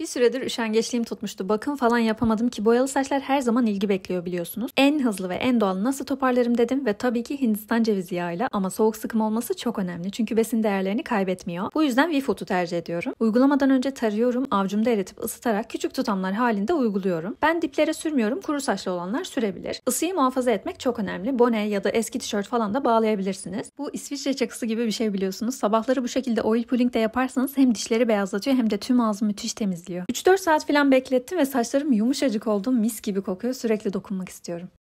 Bir süredir üşengeçliğim tutmuştu. Bakım falan yapamadım ki boyalı saçlar her zaman ilgi bekliyor biliyorsunuz. En hızlı ve en doğal nasıl toparlarım dedim ve tabii ki Hindistan cevizi yağıyla ama soğuk sıkım olması çok önemli çünkü besin değerlerini kaybetmiyor. Bu yüzden WeFood'u tercih ediyorum. Uygulamadan önce tarıyorum, avcumda eritip ısıtarak küçük tutamlar halinde uyguluyorum. Ben diplere sürmüyorum, kuru saçlı olanlar sürebilir. Isıyı muhafaza etmek çok önemli. Bone ya da eski tişört falan da bağlayabilirsiniz. Bu İsviçre çakısı gibi bir şey biliyorsunuz. Sabahları bu şekilde oil pulling de yaparsanız hem dişleri beyazlatıyor hem de tüm ağzı müthiş temizliyor bekliyor. 3-4 saat falan beklettim ve saçlarım yumuşacık oldu mis gibi kokuyor sürekli dokunmak istiyorum.